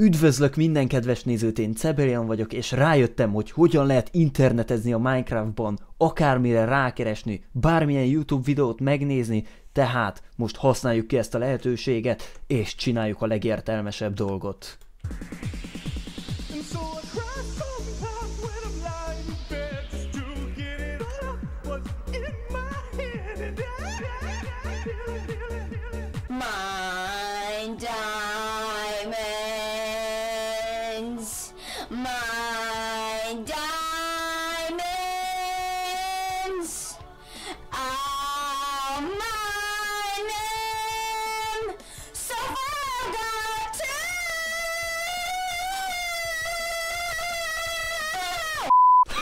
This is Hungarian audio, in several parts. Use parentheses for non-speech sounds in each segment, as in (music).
Üdvözlök minden kedves nézőt, én Cebelian vagyok, és rájöttem, hogy hogyan lehet internetezni a Minecraftban, akármire rákeresni, bármilyen YouTube videót megnézni, tehát most használjuk ki ezt a lehetőséget, és csináljuk a legértelmesebb dolgot. And so I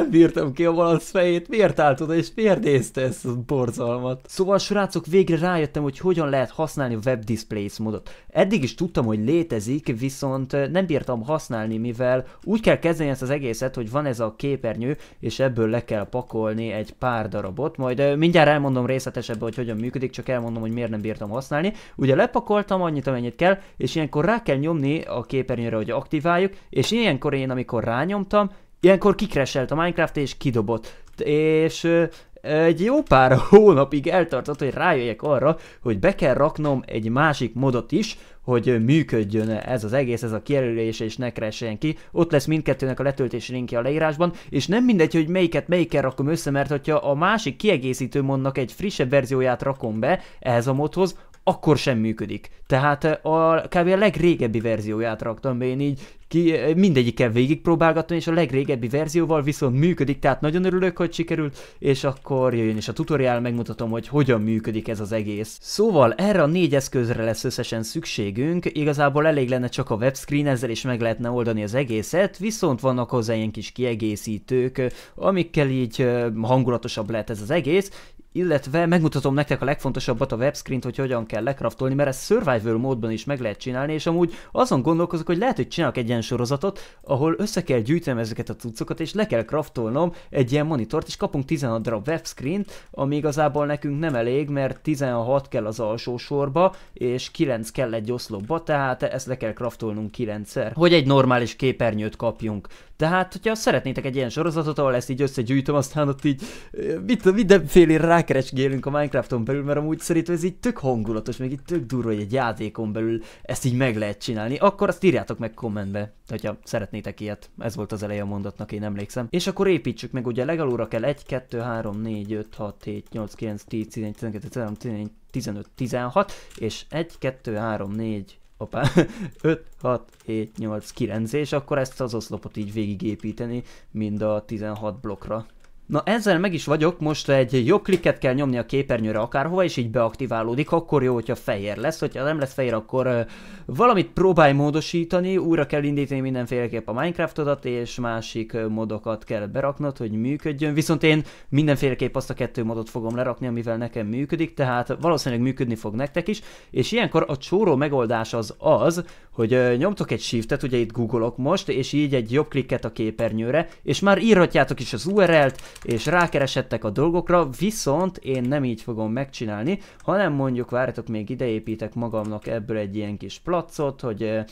nem bírtam ki a malac fejét, miért állt oda és miért nézte ezt a borzalmat? Szóval srácok, végre rájöttem, hogy hogyan lehet használni a web displays modot. Eddig is tudtam, hogy létezik, viszont nem bírtam használni, mivel úgy kell kezdeni ezt az egészet, hogy van ez a képernyő, és ebből le kell pakolni egy pár darabot, majd mindjárt elmondom részletesebben, hogy hogyan működik, csak elmondom, hogy miért nem bírtam használni. Ugye lepakoltam annyit, amennyit kell, és ilyenkor rá kell nyomni a képernyőre, hogy aktiváljuk, és ilyenkor én, amikor rányomtam, Ilyenkor kikreselt a Minecraft és kidobott. És egy jó pár (laughs) hónapig eltartott, hogy rájöjjek arra, hogy be kell raknom egy másik modot is, hogy működjön ez az egész, ez a kijelölés, és ne crash ki. Ott lesz mindkettőnek a letöltési linkje a leírásban, és nem mindegy, hogy melyiket melyikkel rakom össze, mert hogyha a másik kiegészítő mondnak egy frissebb verzióját rakom be ehhez a modhoz, akkor sem működik. Tehát eh, a, kb. a legrégebbi verzióját raktam be, én így ki, eh, mindegyikkel végigpróbálgattam, és a legrégebbi verzióval viszont működik, tehát nagyon örülök, hogy sikerült, és akkor jöjjön is a tutoriál, megmutatom, hogy hogyan működik ez az egész. Szóval erre a négy eszközre lesz összesen szükségünk, igazából elég lenne csak a webscreen, ezzel is meg lehetne oldani az egészet, viszont vannak hozzá ilyen kis kiegészítők, amikkel így eh, hangulatosabb lehet ez az egész, illetve megmutatom nektek a legfontosabbat a webscreen hogy hogyan kell lekraftolni, mert ezt survival módban is meg lehet csinálni, és amúgy azon gondolkozok, hogy lehet, hogy csinálok egy ilyen sorozatot, ahol össze kell gyűjtenem ezeket a cuccokat, és le kell kraftolnom egy ilyen monitort, és kapunk 16 darab webscreen ami igazából nekünk nem elég, mert 16 kell az alsó sorba, és 9 kell egy oszlopba, tehát ezt le kell kraftolnunk 9-szer, hogy egy normális képernyőt kapjunk. Tehát, hogyha szeretnétek egy ilyen sorozatot, ahol ezt így összegyűjtöm, aztán ott így mit, mindenféle rá rákeresgélünk a Minecrafton belül, mert amúgy szerintem ez így tök hangulatos, meg így tök durva, hogy egy játékon belül ezt így meg lehet csinálni, akkor azt írjátok meg kommentbe, hogyha szeretnétek ilyet. Ez volt az eleje a mondatnak, én emlékszem. És akkor építsük meg, ugye legalóra kell 1, 2, 3, 4, 5, 6, 7, 8, 9, 10, 11, 12, 13, 14, 15, 16, és 1, 2, 3, 4, Opa, 5, 6, 7, 8, 9, és akkor ezt az oszlopot így végigépíteni mind a 16 blokkra. Na ezzel meg is vagyok, most egy jobb klikket kell nyomni a képernyőre akárhova, és így beaktiválódik, akkor jó, hogyha fehér lesz, hogyha nem lesz fehér, akkor valamit próbálj módosítani, újra kell indítani mindenféleképp a Minecraftodat, és másik modokat kell beraknod, hogy működjön, viszont én mindenféleképp azt a kettő modot fogom lerakni, amivel nekem működik, tehát valószínűleg működni fog nektek is, és ilyenkor a csóró megoldás az az, hogy nyomtok egy shiftet, ugye itt googolok most, és így egy jobb klikket a képernyőre, és már írhatjátok is az URL-t, és rákeresettek a dolgokra, viszont én nem így fogom megcsinálni, hanem mondjuk várjatok még ideépítek magamnak ebből egy ilyen kis placot, hogy eh,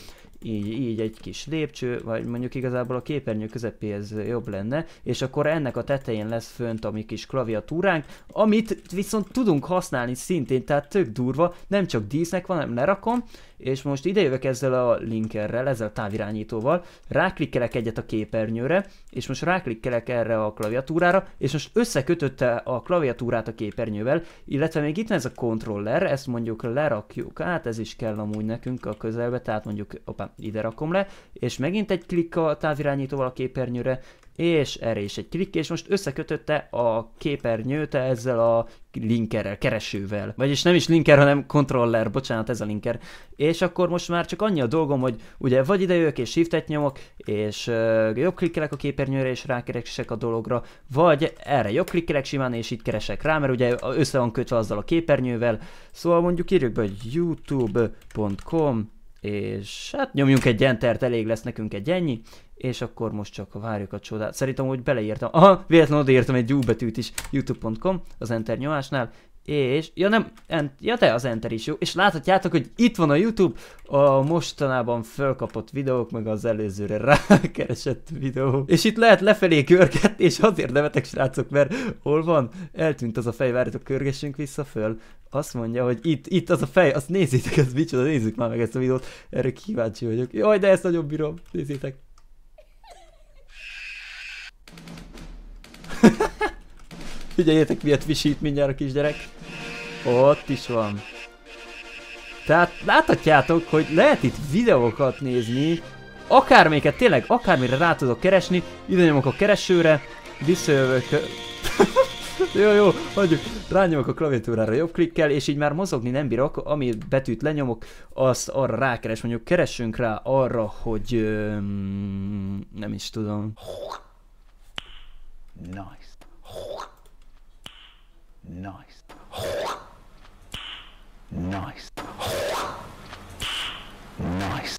így, így egy kis lépcső, vagy mondjuk igazából a képernyő közepéhez jobb lenne, és akkor ennek a tetején lesz fönt a mi kis klaviatúránk, amit viszont tudunk használni szintén, tehát tök durva, nem csak dísznek van, hanem lerakom, és most idejövök ezzel a linkerrel, ezzel a távirányítóval, ráklikkelek egyet a képernyőre, és most ráklikkelek erre a klaviatúrára, és most összekötötte a klaviatúrát a képernyővel, illetve még itt van ez a kontroller, ezt mondjuk lerakjuk, hát ez is kell amúgy nekünk a közelbe, tehát mondjuk, opá, ide rakom le, és megint egy klikk a távirányítóval a képernyőre, és erre is egy klikk, és most összekötötte a képernyőt ezzel a linkerrel, keresővel. Vagyis nem is linker, hanem kontroller, bocsánat, ez a linker. És akkor most már csak annyi a dolgom, hogy ugye vagy ide jövök és shiftet nyomok, és uh, jobb klikkelek a képernyőre és rákeresek a dologra, vagy erre jobb klikkelek simán és itt keresek rá, mert ugye össze van kötve azzal a képernyővel. Szóval mondjuk írjuk be, hogy youtube.com és hát nyomjunk egy entert, elég lesz nekünk egy ennyi, és akkor most csak várjuk a csodát. Szerintem, hogy beleírtam, aha, véletlenül odaírtam egy U betűt is, youtube.com az enter nyomásnál, és, ja nem, ent, ja te az enter is jó. És láthatjátok, hogy itt van a YouTube, a mostanában fölkapott videók, meg az előzőre rákeresett videó. És itt lehet lefelé körgetni, és azért nevetek srácok, mert hol van? Eltűnt az a fej, várjátok, körgessünk vissza föl. Azt mondja, hogy itt, itt az a fej, azt nézzétek, ez micsoda, nézzük már meg ezt a videót. Erre kíváncsi vagyok. Jaj, de ezt nagyon bírom, nézzétek. Figyeljétek, miért visít mindjárt a kisgyerek. Ott is van. Tehát láthatjátok, hogy lehet itt videókat nézni, akármelyiket, tényleg akármire rá tudok keresni, ide nyomok a keresőre, visszajövök... (laughs) jó, jó, hagyjuk, rányomok a klaviatúrára jobb klikkel, és így már mozogni nem bírok, ami betűt lenyomok, azt arra rákeres, mondjuk keressünk rá arra, hogy... Öm, nem is tudom. Nice. Nice. Nice. Nice.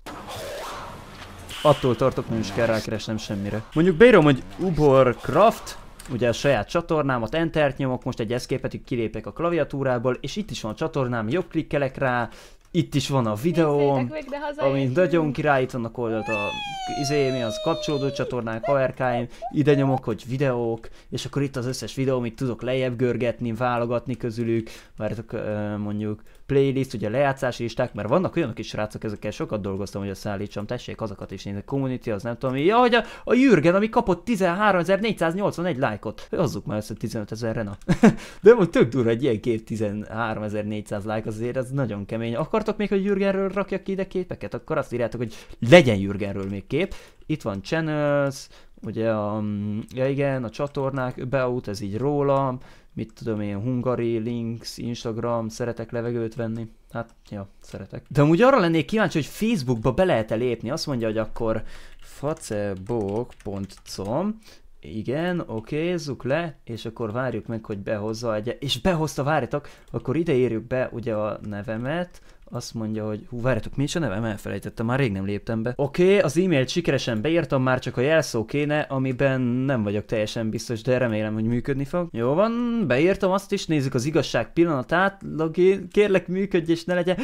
Attól tartok, nem is kell rákeresnem semmire. Mondjuk beírom, hogy Ubor Craft, ugye a saját csatornámat, entert nyomok, most egy hogy kilépek a klaviatúrából, és itt is van a csatornám, jobb klikkelek rá, itt is van a videó, ami nagyon király, itt vannak oldalt a izé, mi az kapcsolódó csatornák, haverkáim, ide nyomok, hogy videók, és akkor itt az összes videó, amit tudok lejjebb görgetni, válogatni közülük, várjatok mondjuk playlist, ugye lejátszási listák, mert vannak olyanok is srácok, ezekkel sokat dolgoztam, hogy a szállítsam, tessék, azokat is nézni, community, az nem tudom, ja, hogy a, a Jürgen, ami kapott 13481 lájkot, azok már össze 15 ezerre, na. (laughs) De most tök durva, egy ilyen kép 13400 lájk, azért az nagyon kemény. Akartok még, hogy Jürgenről rakjak ki ide képeket? Akkor azt írjátok, hogy legyen Jürgenről még kép. Itt van Channels, ugye a, ja igen, a csatornák, Beout, ez így rólam, mit tudom én, Hungary, Links, Instagram, szeretek levegőt venni. Hát, ja, szeretek. De amúgy arra lennék kíváncsi, hogy Facebookba be lehet -e lépni. Azt mondja, hogy akkor facebook.com igen, oké, zuk le, és akkor várjuk meg, hogy behozza egy... És behozta, várjatok, akkor ide írjuk be ugye a nevemet, azt mondja, hogy hú, várjatok, mi is a nevem? Elfelejtettem, már rég nem léptem be. Oké, okay, az e-mailt sikeresen beírtam, már csak a jelszó kéne, amiben nem vagyok teljesen biztos, de remélem, hogy működni fog. Jó van, beírtam azt is, nézzük az igazság pillanatát, Logi, kérlek működj és ne legyen.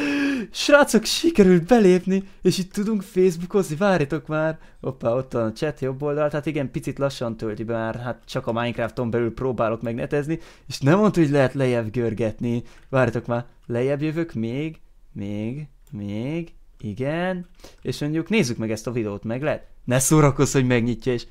Srácok, sikerült belépni, és itt tudunk Facebookozni, várjatok már. Hoppá, ott van a chat jobb oldal, tehát igen, picit lassan tölti be már, hát csak a Minecrafton belül próbálok megnetezni, és nem mondta, hogy lehet lejjebb görgetni. Várjatok már, lejjebb jövök még, még, még, igen, és mondjuk nézzük meg ezt a videót, meg lehet? Ne szórakozz, hogy megnyitja, és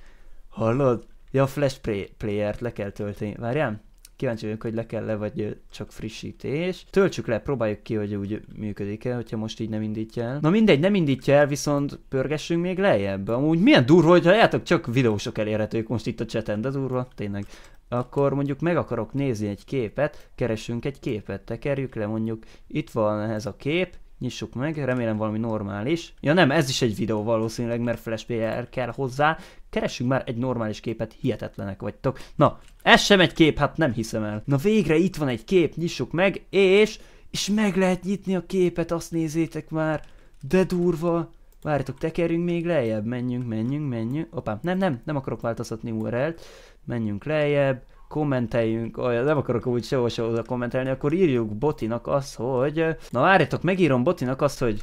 hallod? Ja, flash play- player-t le kell tölteni. Várjál, kíváncsi vagyok, hogy le kell le, vagy csak frissítés. Töltsük le, próbáljuk ki, hogy úgy működik-e, hogyha most így nem indítja el. Na mindegy, nem indítja el, viszont pörgessünk még lejjebb. Amúgy milyen durva, hogyha látok, csak videósok elérhetők most itt a cseten, de durva, tényleg akkor mondjuk meg akarok nézni egy képet, keresünk egy képet, tekerjük le mondjuk, itt van ez a kép, nyissuk meg, remélem valami normális. Ja nem, ez is egy videó valószínűleg, mert Flash PR kell hozzá. Keressünk már egy normális képet, hihetetlenek vagytok. Na, ez sem egy kép, hát nem hiszem el. Na végre itt van egy kép, nyissuk meg, és... És meg lehet nyitni a képet, azt nézzétek már. De durva. Várjatok, tekerjünk még lejjebb, menjünk, menjünk, menjünk. Opám, nem, nem, nem akarok változtatni URL-t. Er menjünk lejjebb, kommenteljünk, olyan, nem akarok úgy sehol se oda kommentelni, akkor írjuk Botinak azt, hogy... Na várjatok, megírom Botinak azt, hogy...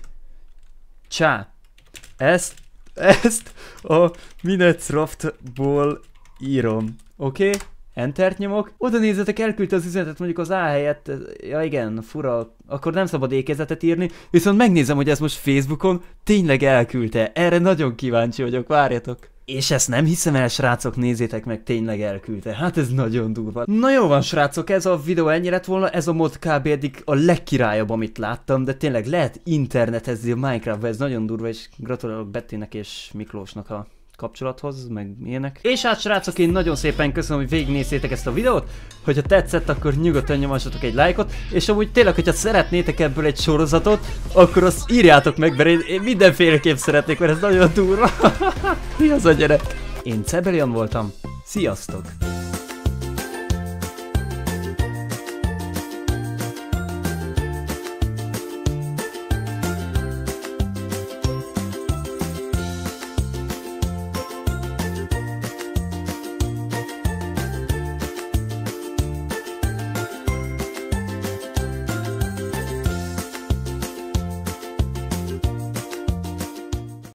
Csá! Ezt, ezt a Minecraftból írom. Oké? Okay? Entert nyomok. Oda nézzetek, elküldte az üzenetet mondjuk az A helyett. Ja igen, fura. Akkor nem szabad ékezetet írni. Viszont megnézem, hogy ez most Facebookon tényleg elküldte. Erre nagyon kíváncsi vagyok, várjatok. És ezt nem hiszem el, srácok, nézzétek meg, tényleg elküldte. Hát ez nagyon durva. Na jó van, srácok, ez a videó ennyi lett volna, ez a mod kb. eddig a legkirályabb, amit láttam, de tényleg lehet internetezni a Minecraft ez nagyon durva, és gratulálok Bettinek és Miklósnak a kapcsolathoz, meg ilyenek. És hát srácok, én nagyon szépen köszönöm, hogy végignéztétek ezt a videót. Hogyha tetszett, akkor nyugodtan nyomassatok egy lájkot, és amúgy tényleg, hogyha szeretnétek ebből egy sorozatot, akkor azt írjátok meg, mert én, én mindenféleképp szeretnék, mert ez nagyon durva. (laughs) Mi az a gyerek? Én Cebelian voltam, sziasztok!